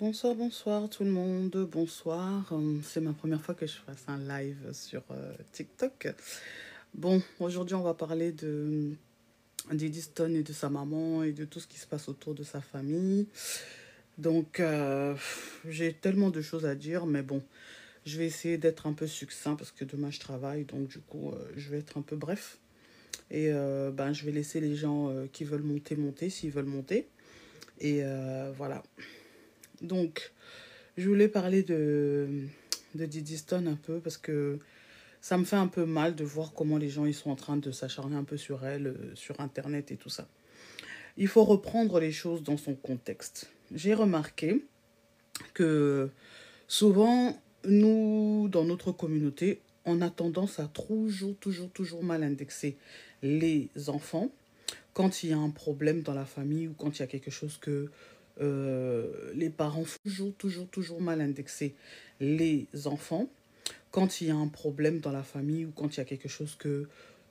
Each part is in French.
Bonsoir, bonsoir tout le monde, bonsoir. Euh, c'est ma première fois que je fasse un live sur euh, TikTok. Bon, aujourd'hui on va parler de Stone et de sa maman et de tout ce qui se passe autour de sa famille. Donc euh, j'ai tellement de choses à dire, mais bon, je vais essayer d'être un peu succinct parce que demain je travaille, donc du coup je vais être un peu bref. Et ben, je vais laisser les gens qui veulent monter, monter s'ils veulent monter. Et voilà. Donc, je voulais parler de, de Stone un peu parce que ça me fait un peu mal de voir comment les gens ils sont en train de s'acharner un peu sur elle, euh, sur Internet et tout ça. Il faut reprendre les choses dans son contexte. J'ai remarqué que souvent, nous, dans notre communauté, on a tendance à toujours, toujours, toujours mal indexer les enfants quand il y a un problème dans la famille ou quand il y a quelque chose que euh, les parents font toujours, toujours, toujours mal indexer les enfants quand il y a un problème dans la famille ou quand il y a quelque chose que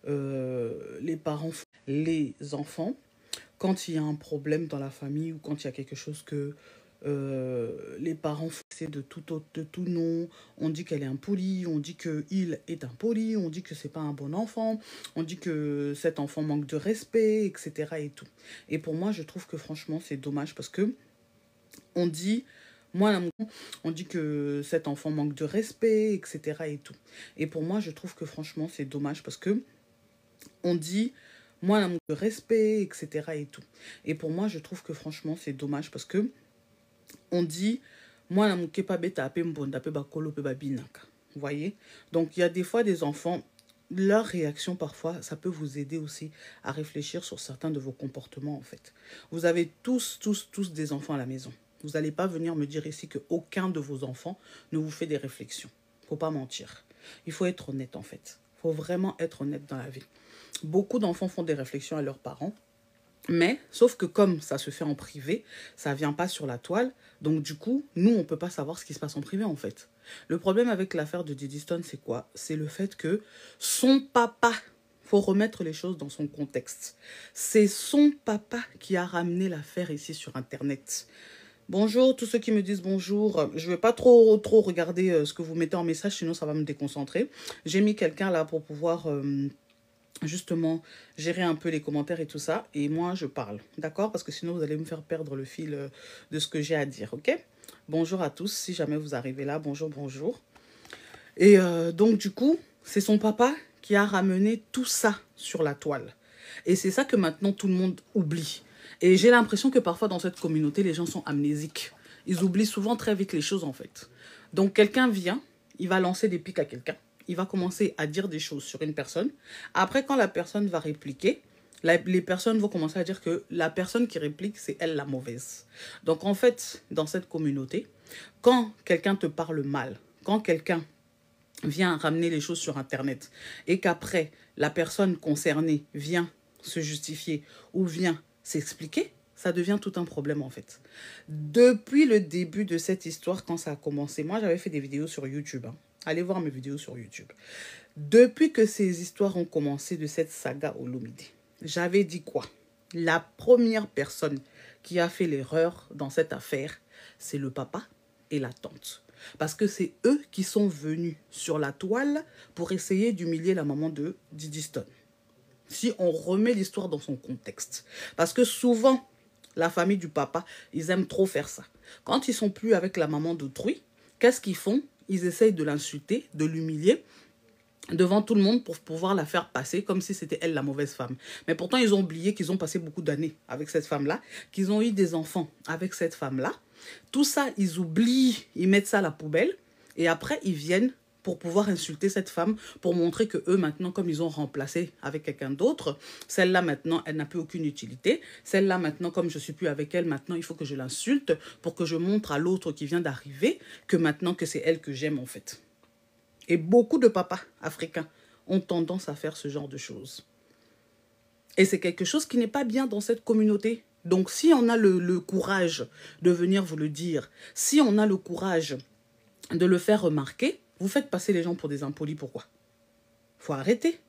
euh, les parents les enfants quand il y a un problème dans la famille ou quand il y a quelque chose que euh, les parents c'est de tout, autre, de tout nom, on dit qu'elle est impolie, on dit que il est impoli, on dit que c'est pas un bon enfant, on dit que cet enfant manque de respect, etc. Et, tout. et pour moi, je trouve que franchement, c'est dommage parce que on dit... Moi, on dit que cet enfant manque de respect, etc. Et, tout. et pour moi, je trouve que franchement, c'est dommage parce que on dit moi, manque de respect, etc. Et, tout. et pour moi, je trouve que franchement, c'est dommage parce que on dit Moi, je ne pa beta mbonda pe bakolo pe babinaka vous voyez donc il y a des fois des enfants leur réaction parfois, ça peut vous aider aussi à réfléchir sur certains de vos comportements en fait. Vous avez tous, tous, tous des enfants à la maison. Vous n'allez pas venir me dire ici aucun de vos enfants ne vous fait des réflexions. faut pas mentir. Il faut être honnête en fait. faut vraiment être honnête dans la vie. Beaucoup d'enfants font des réflexions à leurs parents mais, sauf que comme ça se fait en privé, ça vient pas sur la toile. Donc, du coup, nous, on peut pas savoir ce qui se passe en privé, en fait. Le problème avec l'affaire de Diddy Stone, c'est quoi C'est le fait que son papa, faut remettre les choses dans son contexte. C'est son papa qui a ramené l'affaire ici sur Internet. Bonjour, tous ceux qui me disent bonjour. Je ne vais pas trop, trop regarder euh, ce que vous mettez en message, sinon ça va me déconcentrer. J'ai mis quelqu'un là pour pouvoir... Euh, justement gérer un peu les commentaires et tout ça. Et moi, je parle, d'accord Parce que sinon, vous allez me faire perdre le fil euh, de ce que j'ai à dire, ok Bonjour à tous, si jamais vous arrivez là, bonjour, bonjour. Et euh, donc, du coup, c'est son papa qui a ramené tout ça sur la toile. Et c'est ça que maintenant, tout le monde oublie. Et j'ai l'impression que parfois, dans cette communauté, les gens sont amnésiques. Ils oublient souvent très vite les choses, en fait. Donc, quelqu'un vient, il va lancer des pics à quelqu'un il va commencer à dire des choses sur une personne. Après, quand la personne va répliquer, les personnes vont commencer à dire que la personne qui réplique, c'est elle la mauvaise. Donc en fait, dans cette communauté, quand quelqu'un te parle mal, quand quelqu'un vient ramener les choses sur Internet et qu'après, la personne concernée vient se justifier ou vient s'expliquer, ça devient tout un problème en fait. Depuis le début de cette histoire, quand ça a commencé, moi j'avais fait des vidéos sur YouTube. Hein. Allez voir mes vidéos sur YouTube. Depuis que ces histoires ont commencé de cette saga Olumide, j'avais dit quoi La première personne qui a fait l'erreur dans cette affaire, c'est le papa et la tante. Parce que c'est eux qui sont venus sur la toile pour essayer d'humilier la maman de Didiston. Si on remet l'histoire dans son contexte. Parce que souvent, la famille du papa, ils aiment trop faire ça. Quand ils sont plus avec la maman d'autrui, qu'est-ce qu'ils font ils essayent de l'insulter, de l'humilier devant tout le monde pour pouvoir la faire passer comme si c'était elle la mauvaise femme. Mais pourtant, ils ont oublié qu'ils ont passé beaucoup d'années avec cette femme-là, qu'ils ont eu des enfants avec cette femme-là. Tout ça, ils oublient, ils mettent ça à la poubelle et après, ils viennent pour pouvoir insulter cette femme, pour montrer que eux maintenant, comme ils ont remplacé avec quelqu'un d'autre, celle-là maintenant, elle n'a plus aucune utilité. Celle-là maintenant, comme je suis plus avec elle, maintenant, il faut que je l'insulte pour que je montre à l'autre qui vient d'arriver que maintenant que c'est elle que j'aime en fait. Et beaucoup de papas africains ont tendance à faire ce genre de choses. Et c'est quelque chose qui n'est pas bien dans cette communauté. Donc si on a le, le courage de venir vous le dire, si on a le courage de le faire remarquer, vous faites passer les gens pour des impolis, pourquoi faut arrêter.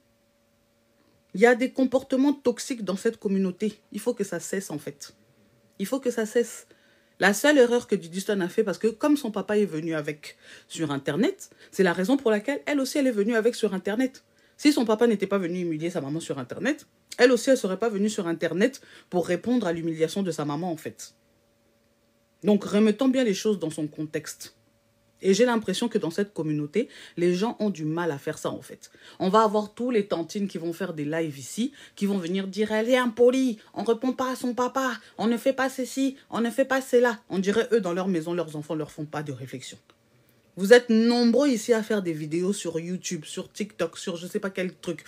Il y a des comportements toxiques dans cette communauté. Il faut que ça cesse, en fait. Il faut que ça cesse. La seule erreur que Dudiston a fait, parce que comme son papa est venu avec sur Internet, c'est la raison pour laquelle elle aussi, elle est venue avec sur Internet. Si son papa n'était pas venu humilier sa maman sur Internet, elle aussi, elle ne serait pas venue sur Internet pour répondre à l'humiliation de sa maman, en fait. Donc, remettons bien les choses dans son contexte. Et j'ai l'impression que dans cette communauté, les gens ont du mal à faire ça en fait. On va avoir tous les tantines qui vont faire des lives ici, qui vont venir dire elle est impolie, on répond pas à son papa, on ne fait pas ceci, on ne fait pas cela. On dirait eux dans leur maison, leurs enfants ne leur font pas de réflexion. Vous êtes nombreux ici à faire des vidéos sur YouTube, sur TikTok, sur je ne sais pas quel truc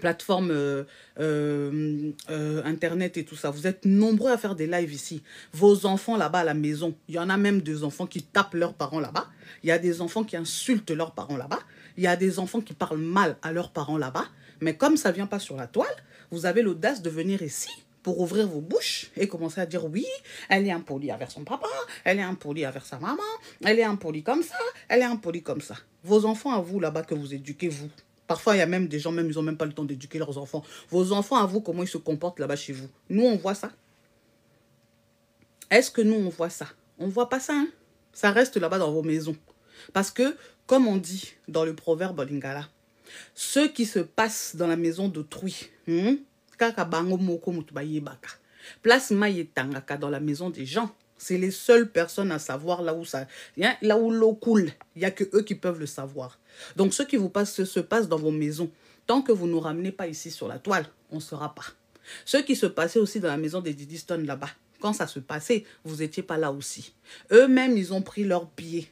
plateforme euh, euh, euh, internet et tout ça. Vous êtes nombreux à faire des lives ici. Vos enfants là-bas à la maison, il y en a même des enfants qui tapent leurs parents là-bas. Il y a des enfants qui insultent leurs parents là-bas. Il y a des enfants qui parlent mal à leurs parents là-bas. Mais comme ça ne vient pas sur la toile, vous avez l'audace de venir ici pour ouvrir vos bouches et commencer à dire oui, elle est impolie envers son papa, elle est impolie envers sa maman, elle est impolie comme ça, elle est impolie comme ça. Vos enfants à vous là-bas que vous éduquez, vous, Parfois, il y a même des gens, même, ils n'ont même pas le temps d'éduquer leurs enfants. Vos enfants, à vous, comment ils se comportent là-bas chez vous Nous, on voit ça. Est-ce que nous, on voit ça On ne voit pas ça. Hein? Ça reste là-bas dans vos maisons. Parce que, comme on dit dans le proverbe Lingala, ce qui se passe dans la maison d'autrui, hmm, place dans la maison des gens. C'est les seules personnes à savoir là où ça, hein, là où l'eau coule. Il n'y a que eux qui peuvent le savoir. Donc ce qui vous passe, se passe dans vos maisons. Tant que vous ne nous ramenez pas ici sur la toile, on ne sera pas. Ce qui se passait aussi dans la maison des Didiston là-bas, quand ça se passait, vous n'étiez pas là aussi. Eux-mêmes, ils ont pris leur billet.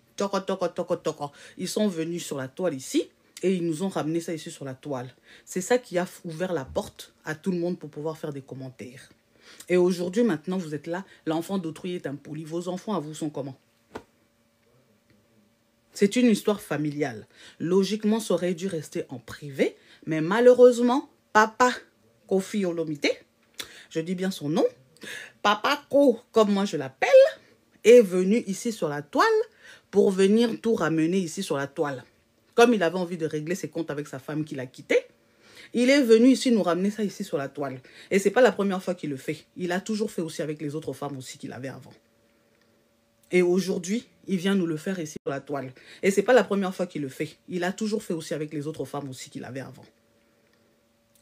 Ils sont venus sur la toile ici et ils nous ont ramené ça ici sur la toile. C'est ça qui a ouvert la porte à tout le monde pour pouvoir faire des commentaires. Et aujourd'hui, maintenant, vous êtes là. L'enfant d'autrui est un impoli. Vos enfants à vous sont comment c'est une histoire familiale. Logiquement, ça aurait dû rester en privé, mais malheureusement, papa Kofi Olomide, je dis bien son nom, papa Ko, comme moi je l'appelle, est venu ici sur la toile pour venir tout ramener ici sur la toile. Comme il avait envie de régler ses comptes avec sa femme qu'il a quittée, il est venu ici nous ramener ça ici sur la toile. Et c'est pas la première fois qu'il le fait. Il a toujours fait aussi avec les autres femmes aussi qu'il avait avant. Et aujourd'hui, il vient nous le faire ici sur la toile. Et c'est pas la première fois qu'il le fait. Il a toujours fait aussi avec les autres femmes aussi qu'il avait avant.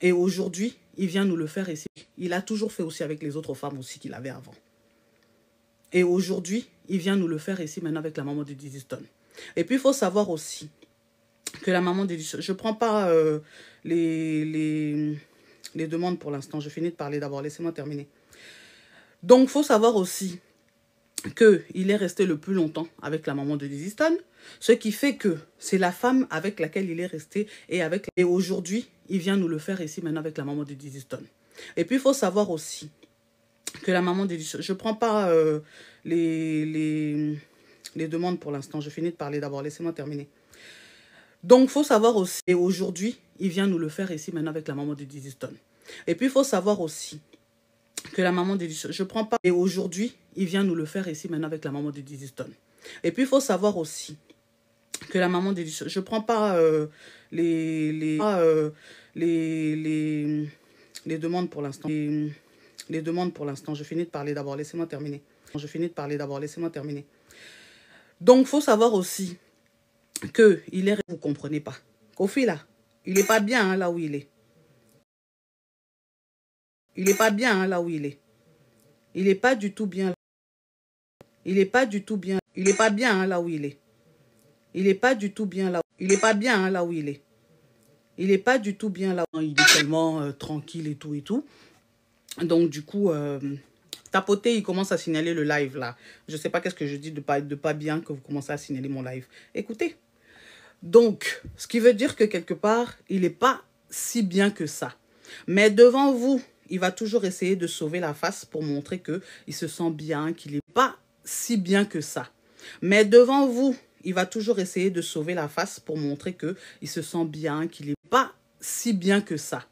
Et aujourd'hui, il vient nous le faire ici. Il a toujours fait aussi avec les autres femmes aussi qu'il avait avant. Et aujourd'hui, il vient nous le faire ici maintenant avec la maman de Diddy Stone. Et puis, il faut savoir aussi que la maman de Diddy Je ne prends pas euh, les, les, les demandes pour l'instant. Je finis de parler d'abord. Laissez-moi terminer. Donc, il faut savoir aussi qu'il est resté le plus longtemps avec la maman de Dizzy ce qui fait que c'est la femme avec laquelle il est resté et avec et aujourd'hui, il vient nous le faire ici maintenant avec la maman de Dizzy Et puis il faut savoir aussi que la maman de je prends pas euh, les, les, demandes pour l'instant, je finis de parler d'abord, laissez-moi terminer. Donc il faut savoir aussi et aujourd'hui, il vient nous le faire ici maintenant avec la maman de Dizzy Et puis il faut savoir aussi que la maman Je prends pas. Et aujourd'hui, il vient nous le faire ici maintenant avec la maman de tonnes Et puis, il faut savoir aussi que la maman d'Edison. Je prends pas euh, les, euh, les, les, les, demandes pour l'instant. Les, demandes pour l'instant. Je finis de parler d'abord. Laissez-moi terminer. Je finis de parler d'abord. Laissez-moi terminer. Donc, il faut savoir aussi que il est, vous comprenez pas. Kofi, là, il est pas bien hein, là où il est. Il n'est pas bien hein, là où il est. Il n'est pas du tout bien. Il n'est pas du tout bien. Il est pas bien hein, là où il est. Il n'est pas du tout bien là. Où... Il n'est pas bien là où il est. Il n'est pas du tout bien là. Où... Il est tellement tranquille et tout et tout. Donc du coup, euh, tapoter, il commence à signaler le live là. Je sais pas qu'est-ce que je dis de pas de pas bien que vous commencez à signaler mon live. Écoutez. Donc, ce qui veut dire que quelque part, il est pas si bien que ça. Mais devant vous, il va toujours essayer de sauver la face pour montrer qu'il se sent bien, qu'il n'est pas si bien que ça. Mais devant vous, il va toujours essayer de sauver la face pour montrer qu'il se sent bien, qu'il n'est pas si bien que ça.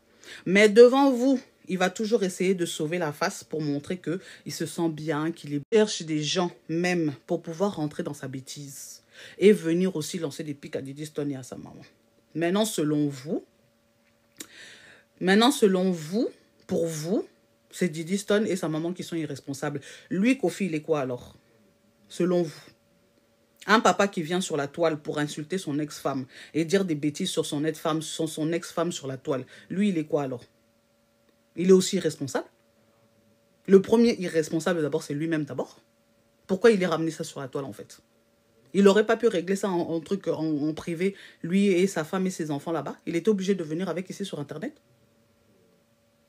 Mais devant vous, il va toujours essayer de sauver la face pour montrer que il se sent bien, qu'il est cherche des gens même pour pouvoir rentrer dans sa bêtise et venir aussi lancer des pics à Didi Stoney à sa maman. Maintenant, selon vous, maintenant, selon vous, pour vous, c'est Didi Stone et sa maman qui sont irresponsables. Lui, Kofi, il est quoi alors Selon vous un papa qui vient sur la toile pour insulter son ex-femme et dire des bêtises sur son ex-femme, ex-femme sur la toile, lui, il est quoi alors Il est aussi irresponsable Le premier irresponsable d'abord, c'est lui-même d'abord. Pourquoi il est ramené ça sur la toile en fait Il n'aurait pas pu régler ça en, truc en, en privé, lui et sa femme et ses enfants là-bas. Il était obligé de venir avec ici sur Internet.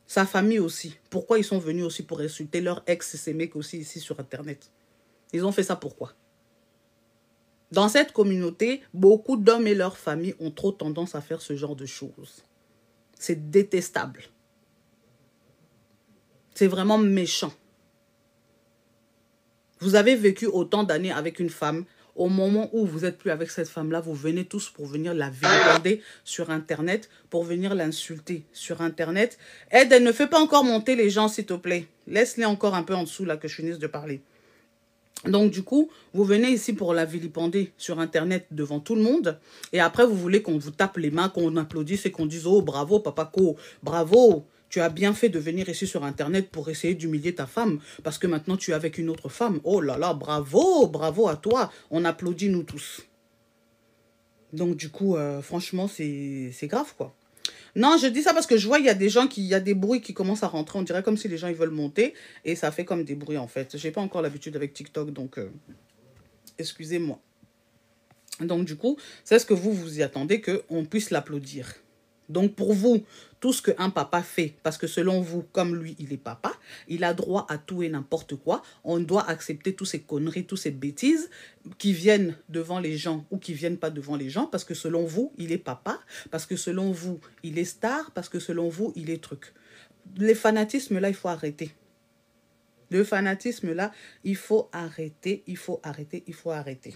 Sa famille aussi. Pourquoi ils sont venus aussi pour insulter leur ex et ces mecs aussi ici sur Internet Ils ont fait ça pourquoi Dans cette communauté, beaucoup d'hommes et leurs familles ont trop tendance à faire ce genre de choses. C'est détestable. C'est vraiment méchant. Vous avez vécu autant d'années avec une femme, au moment où vous n'êtes plus avec cette femme-là, vous venez tous pour venir la vilipender sur Internet, pour venir l'insulter sur Internet. Aide, ne fais pas encore monter les gens, s'il te plaît. Laisse-les encore un peu en dessous, là, que je finisse de parler. Donc, du coup, vous venez ici pour la vilipender sur Internet devant tout le monde. Et après, vous voulez qu'on vous tape les mains, qu'on applaudisse et qu'on dise « Oh, bravo, papa bravo !» tu as bien fait de venir ici sur Internet pour essayer d'humilier ta femme, parce que maintenant tu es avec une autre femme. Oh là là, bravo, bravo à toi. On applaudit nous tous. Donc du coup, euh, franchement, c'est grave quoi. Non, je dis ça parce que je vois, il y a des gens qui, il y a des bruits qui commencent à rentrer. On dirait comme si les gens, ils veulent monter. Et ça fait comme des bruits, en fait. Je n'ai pas encore l'habitude avec TikTok, donc euh, excusez-moi. Donc, du coup, c'est ce que vous vous y attendez, qu'on puisse l'applaudir. Donc pour vous, tout ce qu'un papa fait, parce que selon vous, comme lui, il est papa, il a droit à tout et n'importe quoi. On doit accepter toutes ces conneries, toutes ces bêtises qui viennent devant les gens ou qui viennent pas devant les gens, parce que selon vous, il est papa, parce que selon vous, il est star, parce que selon vous, il est truc. Les fanatisme, là, il faut arrêter. Le fanatisme, là, il faut arrêter, il faut arrêter, il faut arrêter.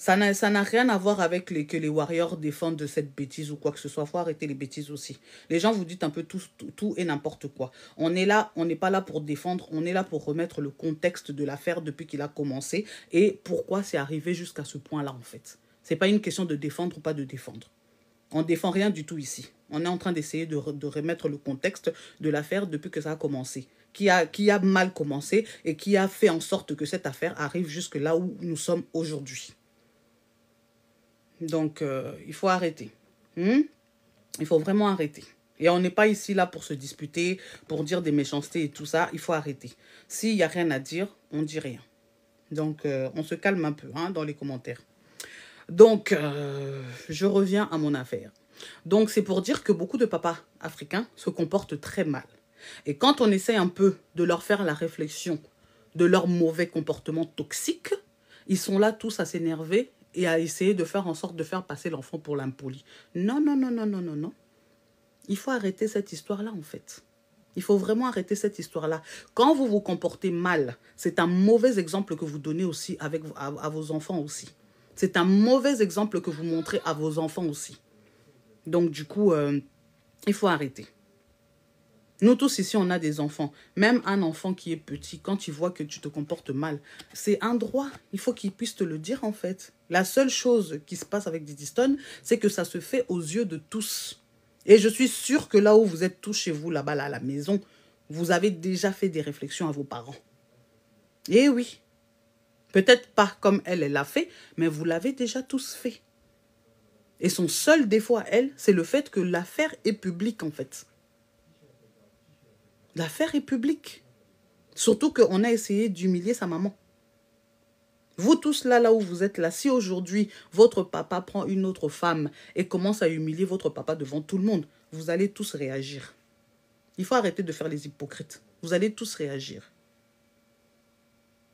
Ça n'a rien à voir avec que les warriors défendent de cette bêtise ou quoi que ce soit. faut arrêter les bêtises aussi. Les gens vous disent un peu tout, tout, et n'importe quoi. On est là, on n'est pas là pour défendre, on est là pour remettre le contexte de l'affaire depuis qu'il a commencé et pourquoi c'est arrivé jusqu'à ce point-là en fait. C'est pas une question de défendre ou pas de défendre. On défend rien du tout ici. On est en train d'essayer de, de, remettre le contexte de l'affaire depuis que ça a commencé, qui a, qui a mal commencé et qui a fait en sorte que cette affaire arrive jusque là où nous sommes aujourd'hui. Donc, euh, il faut arrêter. Hmm? Il faut vraiment arrêter. Et on n'est pas ici là pour se disputer, pour dire des méchancetés et tout ça. Il faut arrêter. S'il n'y a rien à dire, on dit rien. Donc, euh, on se calme un peu hein, dans les commentaires. Donc, euh, je reviens à mon affaire. Donc, c'est pour dire que beaucoup de papas africains se comportent très mal. Et quand on essaie un peu de leur faire la réflexion de leur mauvais comportement toxique, ils sont là tous à s'énerver et à essayer de faire en sorte de faire passer l'enfant pour l'impoli. Non, non, non, non, non, non, non. Il faut arrêter cette histoire-là, en fait. Il faut vraiment arrêter cette histoire-là. Quand vous vous comportez mal, c'est un mauvais exemple que vous donnez aussi avec, à, vos enfants aussi. C'est un mauvais exemple que vous montrez à vos enfants aussi. Donc, du coup, euh, il faut arrêter. Nous tous ici, on a des enfants. Même un enfant qui est petit, quand il voit que tu te comportes mal, c'est un droit. Il faut qu'il puisse te le dire en fait. La seule chose qui se passe avec Stone, c'est que ça se fait aux yeux de tous. Et je suis sûre que là où vous êtes tous chez vous, là-bas, à la maison, vous avez déjà fait des réflexions à vos parents. Eh oui. Peut-être pas comme elle, elle l'a fait, mais vous l'avez déjà tous fait. Et son seul défaut à elle, c'est le fait que l'affaire est publique en fait. L'affaire est publique. Surtout qu'on a essayé d'humilier sa maman. Vous tous là, là où vous êtes là, si aujourd'hui votre papa prend une autre femme et commence à humilier votre papa devant tout le monde, vous allez tous réagir. Il faut arrêter de faire les hypocrites. Vous allez tous réagir.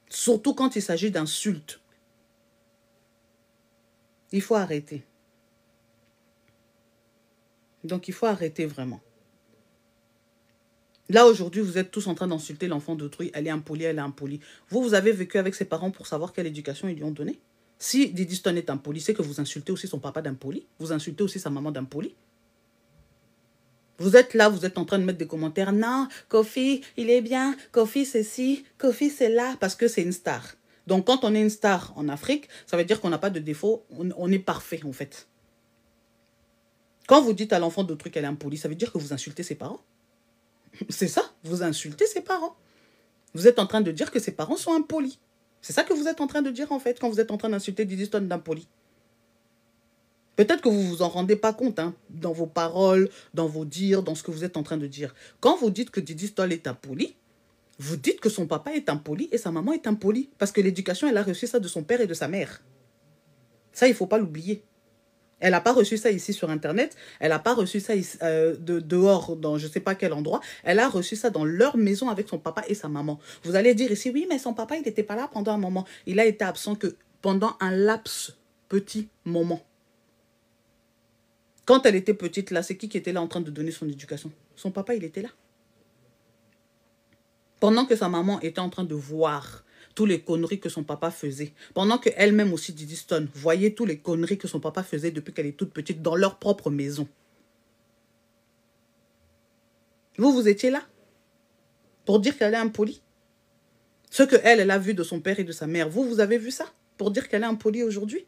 Surtout quand il s'agit d'insultes. Il faut arrêter. Donc il faut arrêter vraiment. Là, aujourd'hui, vous êtes tous en train d'insulter l'enfant d'autrui. Elle est impolie, elle est impolie. Vous, vous avez vécu avec ses parents pour savoir quelle éducation ils lui ont donnée. Si Stone est impolie, c'est que vous insultez aussi son papa d'impolie Vous insultez aussi sa maman d'impolie Vous êtes là, vous êtes en train de mettre des commentaires. Non, Kofi, il est bien. Kofi, c'est ci. Kofi, c'est là. Parce que c'est une star. Donc, quand on est une star en Afrique, ça veut dire qu'on n'a pas de défaut. on, est parfait, en fait. Quand vous dites à l'enfant d'autrui qu'elle est impolie, ça veut dire que vous insultez ses parents. C'est ça, vous insultez ses parents. Vous êtes en train de dire que ses parents sont impolis. C'est ça que vous êtes en train de dire en fait quand vous êtes en train d'insulter Didier Stone d'impoli. Peut-être que vous ne vous en rendez pas compte hein, dans vos paroles, dans vos dires, dans ce que vous êtes en train de dire. Quand vous dites que Didier Stone est impoli, vous dites que son papa est impoli et sa maman est impolie parce que l'éducation elle a reçu ça de son père et de sa mère. Ça il faut pas l'oublier. Elle n'a pas reçu ça ici sur Internet. Elle n'a pas reçu ça euh, de, dehors, dans je ne sais pas quel endroit. Elle a reçu ça dans leur maison avec son papa et sa maman. Vous allez dire ici, oui, mais son papa, il n'était pas là pendant un moment. Il a été absent que pendant un laps petit moment. Quand elle était petite, là, c'est qui qui était là en train de donner son éducation Son papa, il était là. Pendant que sa maman était en train de voir toutes les conneries que son papa faisait. Pendant que elle même aussi, Didi Stone, voyait toutes les conneries que son papa faisait depuis qu'elle est toute petite dans leur propre maison. Vous, vous étiez là pour dire qu'elle est impolie. Ce que elle, a vu de son père et de sa mère, vous, vous avez vu ça pour dire qu'elle est impolie aujourd'hui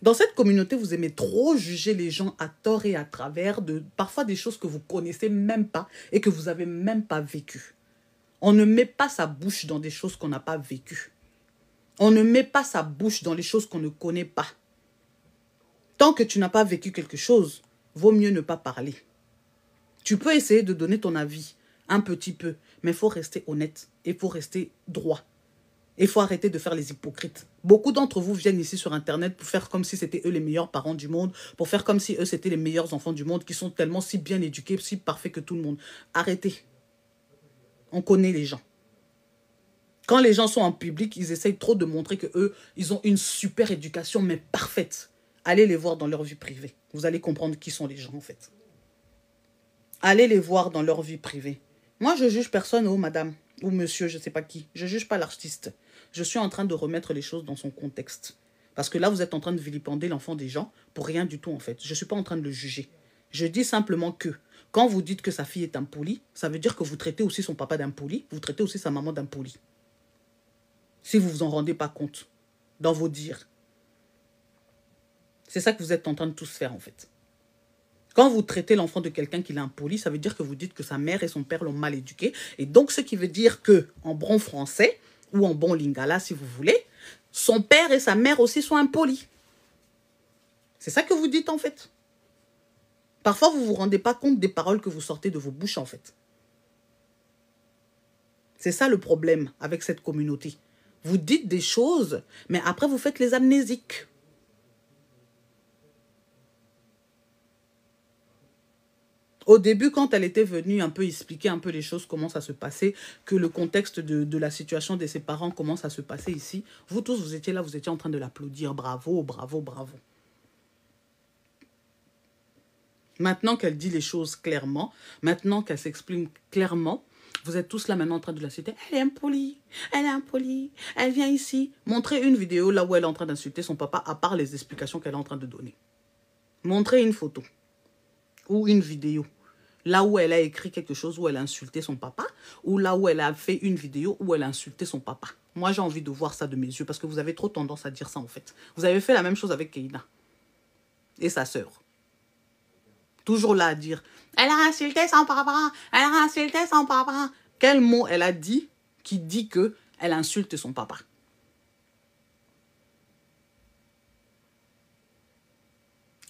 dans cette communauté, vous aimez trop juger les gens à tort et à travers de parfois des choses que vous connaissez même pas et que vous avez même pas vécues. On ne met pas sa bouche dans des choses qu'on n'a pas vécues. On ne met pas sa bouche dans les choses qu'on ne connaît pas. Tant que tu n'as pas vécu quelque chose, vaut mieux ne pas parler. Tu peux essayer de donner ton avis, un petit peu, mais il faut rester honnête et il faut rester droit. Il faut arrêter de faire les hypocrites. Beaucoup d'entre vous viennent ici sur Internet pour faire comme si c'était eux les meilleurs parents du monde, pour faire comme si eux c'étaient les meilleurs enfants du monde, qui sont tellement si bien éduqués, si parfaits que tout le monde. Arrêtez. On connaît les gens. Quand les gens sont en public, ils essayent trop de montrer que eux, ils ont une super éducation, mais parfaite. Allez les voir dans leur vie privée. Vous allez comprendre qui sont les gens, en fait. Allez les voir dans leur vie privée. Moi, je juge personne, oh madame, ou monsieur, je ne sais pas qui. Je ne juge pas l'artiste. Je suis en train de remettre les choses dans son contexte. Parce que là, vous êtes en train de vilipender l'enfant des gens pour rien du tout, en fait. Je ne suis pas en train de le juger. Je dis simplement que quand vous dites que sa fille est impolie, ça veut dire que vous traitez aussi son papa d'impoli, vous traitez aussi sa maman d'impolie. Si vous vous en rendez pas compte dans vos dires. C'est ça que vous êtes en train de tous faire en fait. Quand vous traitez l'enfant de quelqu'un qui est impoli, ça veut dire que vous dites que sa mère et son père l'ont mal éduqué. Et donc, ce qui veut dire que, en bon français, ou en bon lingala si vous voulez, son père et sa mère aussi sont impolis. C'est ça que vous dites en fait. Parfois, vous ne vous rendez pas compte des paroles que vous sortez de vos bouches, en fait. C'est ça le problème avec cette communauté. Vous dites des choses, mais après, vous faites les amnésiques. Au début, quand elle était venue un peu expliquer un peu les choses, comment ça se passait, que le contexte de, la situation de ses parents, commence à se passer ici, vous tous, vous étiez là, vous étiez en train de l'applaudir. Bravo, bravo, bravo. Maintenant qu'elle dit les choses clairement, maintenant qu'elle s'exprime clairement, vous êtes tous là maintenant en train de la citer. Elle est impolie, elle est impolie, elle vient ici. Montrez une vidéo là où elle est en train d'insulter son papa, à part les explications qu'elle est en train de donner. Montrez une photo ou une vidéo là où elle a écrit quelque chose où elle a insulté son papa ou là où elle a fait une vidéo où elle a insulté son papa. Moi, j'ai envie de voir ça de mes yeux parce que vous avez trop tendance à dire ça en fait. Vous avez fait la même chose avec Keïna et sa sœur. Toujours là à dire Elle a insulté son papa, elle a insulté son papa. Quel mot elle a dit qui dit que elle insulte son papa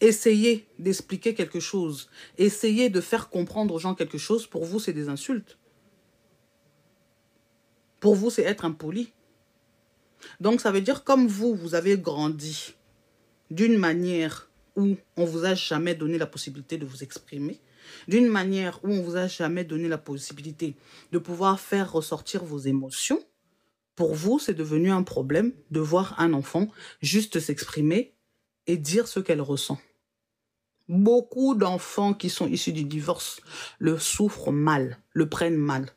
Essayez d'expliquer quelque chose. Essayez de faire comprendre aux gens quelque chose. Pour vous, c'est des insultes. Pour vous, c'est être impoli. Donc, ça veut dire comme vous, vous avez grandi d'une manière où on vous a jamais donné la possibilité de vous exprimer, d'une manière où on vous a jamais donné la possibilité de pouvoir faire ressortir vos émotions, pour vous, c'est devenu un problème de voir un enfant juste s'exprimer et dire ce qu'elle ressent. Beaucoup d'enfants qui sont issus du divorce le souffrent mal, le prennent mal.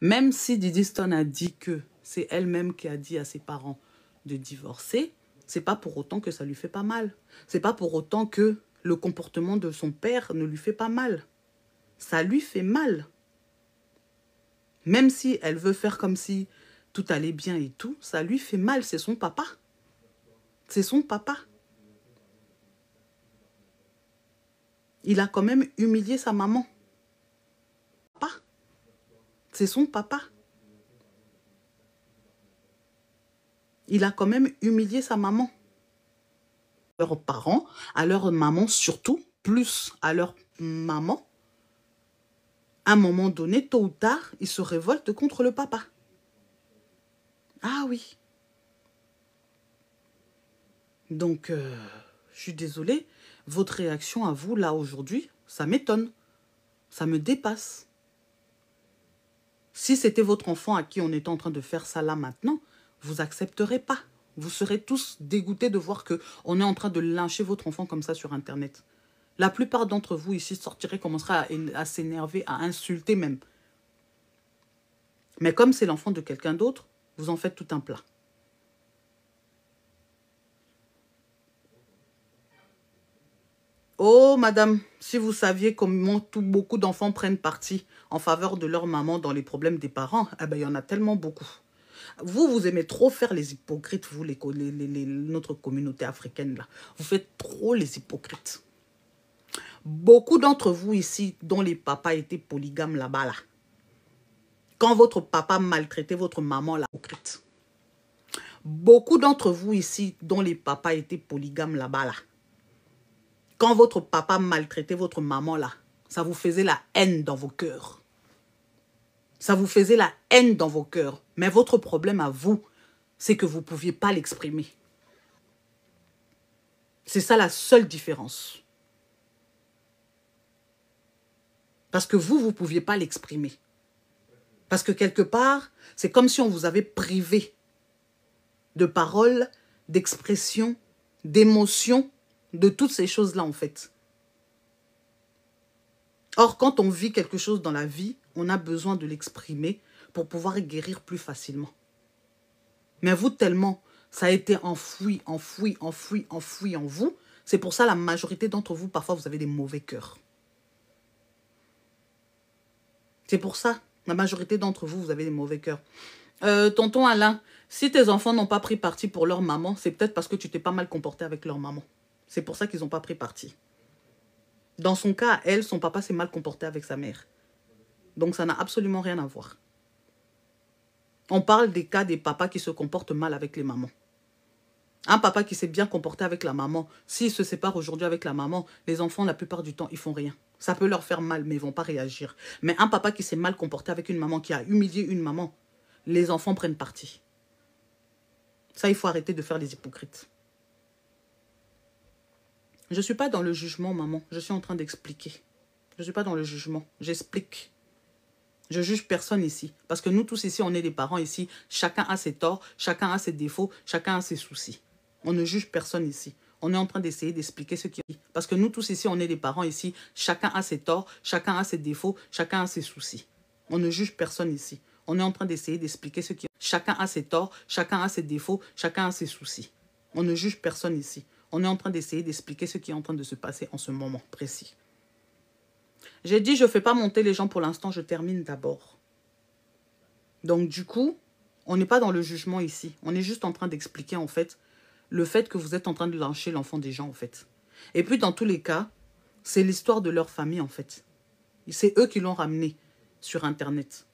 Même si Diddy Stone a dit que c'est elle-même qui a dit à ses parents de divorcer, c'est pas pour autant que ça lui fait pas mal. C'est pas pour autant que le comportement de son père ne lui fait pas mal. Ça lui fait mal. Même si elle veut faire comme si tout allait bien et tout, ça lui fait mal. C'est son papa. C'est son papa. Il a quand même humilié sa maman. Papa. C'est son papa. il a quand même humilié sa maman. Leurs parents, à leur maman surtout, plus à leur maman, à un moment donné, tôt ou tard, ils se révoltent contre le papa. Ah oui. Donc, euh, je suis désolée, votre réaction à vous, là, aujourd'hui, ça m'étonne. Ça me dépasse. Si c'était votre enfant à qui on est en train de faire ça là maintenant, vous accepterez pas. Vous serez tous dégoûtés de voir que on est en train de lyncher votre enfant comme ça sur Internet. La plupart d'entre vous ici sortiraient, commenceraient à, s'énerver, à insulter même. Mais comme c'est l'enfant de quelqu'un d'autre, vous en faites tout un plat. Oh, madame, si vous saviez comment tout, beaucoup d'enfants prennent parti en faveur de leur maman dans les problèmes des parents, eh ben, il y en a tellement beaucoup. Vous, vous aimez trop faire les hypocrites, vous, les, les, notre communauté africaine, là. Vous faites trop les hypocrites. Beaucoup d'entre vous ici, dont les papas étaient polygames là-bas, là. Quand votre papa maltraitait votre maman, là. hypocrite. Beaucoup d'entre vous ici, dont les papas étaient polygames là-bas, là. Quand votre papa maltraitait votre maman, là, ça vous faisait la haine dans vos cœurs. Ça vous faisait la haine dans vos cœurs. Mais votre problème à vous, c'est que vous ne pouviez pas l'exprimer. C'est ça la seule différence. Parce que vous, vous ne pouviez pas l'exprimer. Parce que quelque part, c'est comme si on vous avait privé de paroles, d'expressions, d'émotions, de toutes ces choses-là en fait. Or, quand on vit quelque chose dans la vie, on a besoin de l'exprimer pour pouvoir guérir plus facilement. Mais vous, tellement ça a été enfoui, enfoui, enfoui, enfoui en vous, c'est pour ça la majorité d'entre vous, parfois, vous avez des mauvais cœurs. C'est pour ça, la majorité d'entre vous, vous avez des mauvais cœurs. Euh, tonton Alain, si tes enfants n'ont pas pris parti pour leur maman, c'est peut-être parce que tu t'es pas mal comporté avec leur maman. C'est pour ça qu'ils n'ont pas pris parti. Dans son cas, elle, son papa s'est mal comporté avec sa mère. Donc ça n'a absolument rien à voir. On parle des cas des papas qui se comportent mal avec les mamans. Un papa qui s'est bien comporté avec la maman, s'il se sépare aujourd'hui avec la maman, les enfants, la plupart du temps, ils font rien. Ça peut leur faire mal, mais ils vont pas réagir. Mais un papa qui s'est mal comporté avec une maman, qui a humilié une maman, les enfants prennent parti. Ça, il faut arrêter de faire les hypocrites. Je ne suis pas dans le jugement, maman. Je suis en train d'expliquer. Je ne suis pas dans le jugement. J'explique. Je juge personne ici. Parce que nous tous ici, on est des parents ici. Chacun a ses torts, chacun a ses défauts, chacun a ses soucis. On ne juge personne ici. On est en train d'essayer d'expliquer ce qui est. Parce que nous tous ici, on est des parents ici. Chacun a ses torts, chacun a ses défauts, chacun a ses soucis. On ne juge personne ici. On est en train d'essayer d'expliquer ce qui est. Chacun a ses torts, chacun a ses défauts, chacun a ses soucis. On ne juge personne ici. On est en train d'essayer d'expliquer ce qui est en train de se passer en ce moment précis. J'ai dit, je ne fais pas monter les gens pour l'instant, je termine d'abord. Donc du coup, on n'est pas dans le jugement ici. On est juste en train d'expliquer en fait le fait que vous êtes en train de lâcher l'enfant des gens en fait. Et puis dans tous les cas, c'est l'histoire de leur famille en fait. C'est eux qui l'ont ramené sur Internet.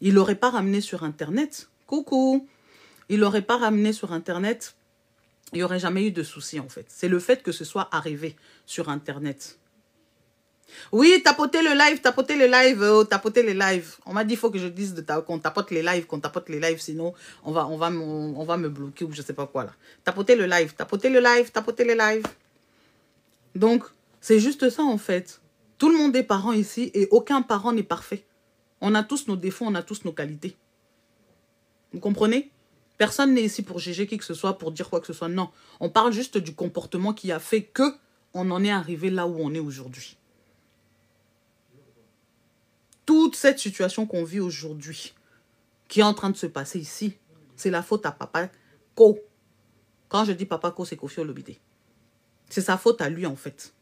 Ils l'auraient pas ramené sur Internet. Coucou Ils l'auraient pas ramené sur Internet. Il n'y aurait jamais eu de soucis. en fait. C'est le fait que ce soit arrivé sur Internet. Oui, tapoter le live, tapoter le live, oh, tapoter les live. On m'a dit faut que je dise de ta... qu'on tapote les lives, qu'on tapote les lives, sinon on va, on va, on, va me bloquer ou je sais pas quoi là. Tapoter le live, tapoter le live, tapoter les lives. Donc, c'est juste ça en fait. Tout le monde est parent ici et aucun parent n'est parfait. On a tous nos défauts, on a tous nos qualités. Vous comprenez Personne n'est ici pour juger qui que ce soit, pour dire quoi que ce soit. Non, on parle juste du comportement qui a fait que on en est arrivé là où on est aujourd'hui toute cette situation qu'on vit aujourd'hui, qui est en train de se passer ici, c'est la faute à papa Ko. Quand je dis papa Ko, c'est Kofi Olobide. C'est sa faute à lui, en fait.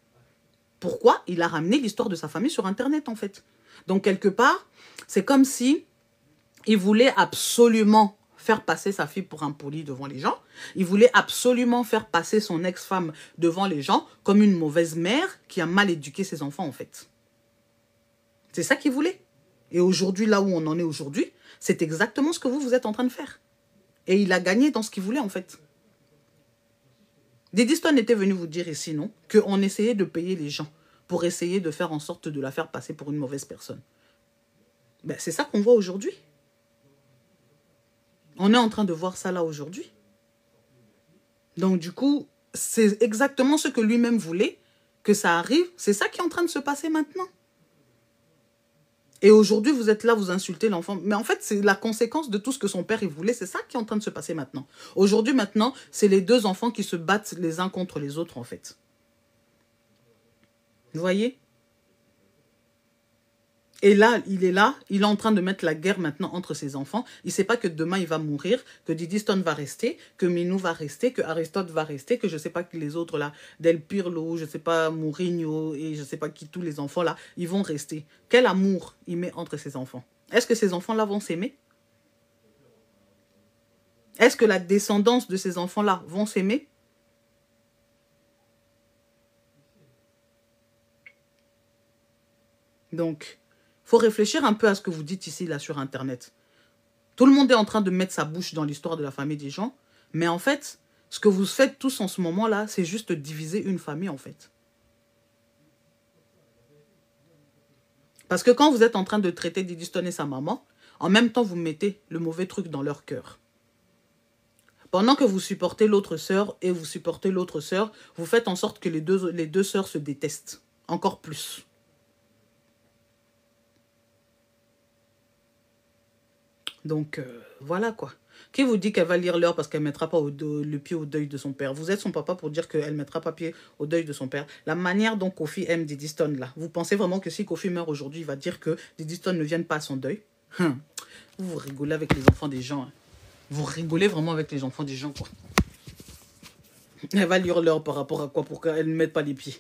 Pourquoi Il a ramené l'histoire de sa famille sur Internet, en fait. Donc, quelque part, c'est comme si il voulait absolument faire passer sa fille pour un poli devant les gens. Il voulait absolument faire passer son ex-femme devant les gens comme une mauvaise mère qui a mal éduqué ses enfants, en fait. C'est ça qu'il voulait. Et aujourd'hui, là où on en est aujourd'hui, c'est exactement ce que vous, vous êtes en train de faire. Et il a gagné dans ce qu'il voulait, en fait. Stone était venu vous dire ici, non, qu'on essayait de payer les gens pour essayer de faire en sorte de la faire passer pour une mauvaise personne. Ben, c'est ça qu'on voit aujourd'hui. On est en train de voir ça là aujourd'hui. Donc du coup, c'est exactement ce que lui-même voulait, que ça arrive. C'est ça qui est en train de se passer maintenant. Et aujourd'hui, vous êtes là, vous insultez l'enfant. Mais en fait, c'est la conséquence de tout ce que son père, il voulait. C'est ça qui est en train de se passer maintenant. Aujourd'hui, maintenant, c'est les deux enfants qui se battent les uns contre les autres, en fait. Vous voyez et là, il est là, il est en train de mettre la guerre maintenant entre ses enfants. Il ne sait pas que demain il va mourir, que Didiston va rester, que Minou va rester, que Aristote va rester, que je ne sais pas qui les autres là, Del Pirlo, je ne sais pas Mourinho et je ne sais pas qui, tous les enfants là, ils vont rester. Quel amour il met entre ses enfants Est-ce que ces enfants là vont s'aimer Est-ce que la descendance de ces enfants là vont s'aimer Donc, faut réfléchir un peu à ce que vous dites ici, là, sur Internet. Tout le monde est en train de mettre sa bouche dans l'histoire de la famille des gens. Mais en fait, ce que vous faites tous en ce moment-là, c'est juste diviser une famille, en fait. Parce que quand vous êtes en train de traiter Didiston et sa maman, en même temps, vous mettez le mauvais truc dans leur cœur. Pendant que vous supportez l'autre sœur et vous supportez l'autre sœur, vous faites en sorte que les deux, les deux sœurs se détestent encore plus. Donc, euh, voilà quoi. Qui vous dit qu'elle va lire l'heure parce qu'elle ne mettra pas au le pied au deuil de son père Vous êtes son papa pour dire qu'elle ne mettra pas pied au deuil de son père. La manière dont Kofi aime Diddy Stone, là, vous pensez vraiment que si Kofi meurt aujourd'hui, il va dire que Diddy Stone ne vienne pas à son deuil hein? Vous rigolez avec les enfants des gens. Hein. Vous rigolez vraiment avec les enfants des gens, quoi. Elle va lire l'heure par rapport à quoi pour qu'elle ne mette pas les pieds.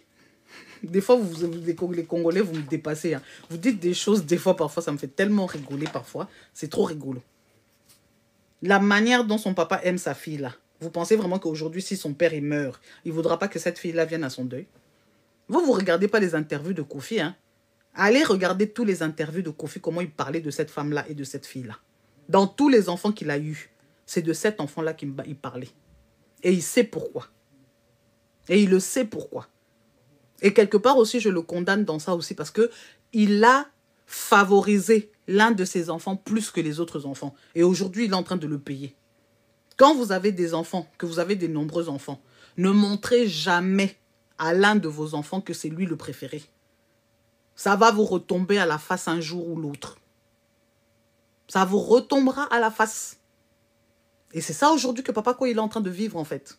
Des fois, vous, vous, les Congolais, vous me dépassez. Hein. Vous dites des choses, des fois, parfois, ça me fait tellement rigoler, parfois. C'est trop rigolo. La manière dont son papa aime sa fille, là. Vous pensez vraiment qu'aujourd'hui, si son père, il meurt, il ne voudra pas que cette fille-là vienne à son deuil Vous, vous ne regardez pas les interviews de Kofi, hein. Allez regarder tous les interviews de Kofi, comment il parlait de cette femme-là et de cette fille-là. Dans tous les enfants qu'il a eus, c'est de cet enfant-là qu'il parlait. Et il sait pourquoi. Et il le sait pourquoi. Et quelque part aussi, je le condamne dans ça aussi parce que il a favorisé l'un de ses enfants plus que les autres enfants. Et aujourd'hui, il est en train de le payer. Quand vous avez des enfants, que vous avez de nombreux enfants, ne montrez jamais à l'un de vos enfants que c'est lui le préféré. Ça va vous retomber à la face un jour ou l'autre. Ça vous retombera à la face. Et c'est ça aujourd'hui que papa quoi il est en train de vivre en fait.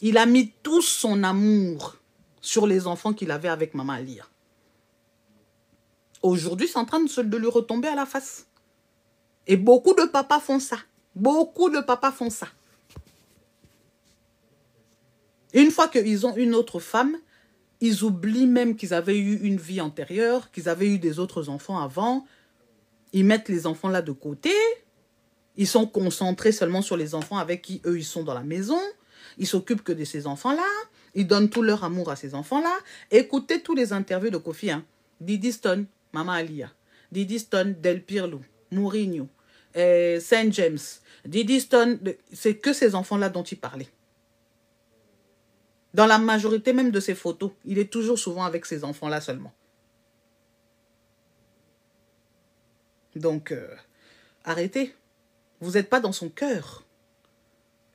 Il a mis tout son amour sur les enfants qu'il avait avec maman Alia. Aujourd'hui, c'est en train de, lui retomber à la face. Et beaucoup de papas font ça. Beaucoup de papas font ça. Une fois qu'ils ont une autre femme, ils oublient même qu'ils avaient eu une vie antérieure, qu'ils avaient eu des autres enfants avant. Ils mettent les enfants là de côté. Ils sont concentrés seulement sur les enfants avec qui eux, ils sont dans la maison. Il s'occupe que de ces enfants-là. il donne tout leur amour à ces enfants-là. Écoutez tous les interviews de Kofi. Hein. Didi Stone, Mama Alia. Didi Stone, Del Pirlo, Mourinho, euh, Saint James. Didi Stone, c'est que ces enfants-là dont il parlait. Dans la majorité même de ses photos, il est toujours souvent avec ces enfants-là seulement. Donc, euh, arrêtez. Vous n'êtes pas dans son cœur.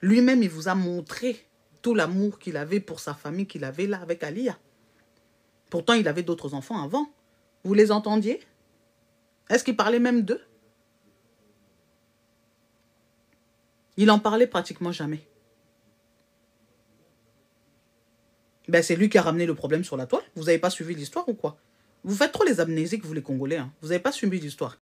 Lui-même, il vous a montré tout l'amour qu'il avait pour sa famille qu'il avait là avec Alia. Pourtant, il avait d'autres enfants avant. Vous les entendiez Est-ce qu'il parlait même d'eux Il en parlait pratiquement jamais. Ben, c'est lui qui a ramené le problème sur la toile. Vous n'avez pas suivi l'histoire ou quoi Vous faites trop les amnésiques, vous les Congolais. Hein. Vous n'avez pas suivi l'histoire.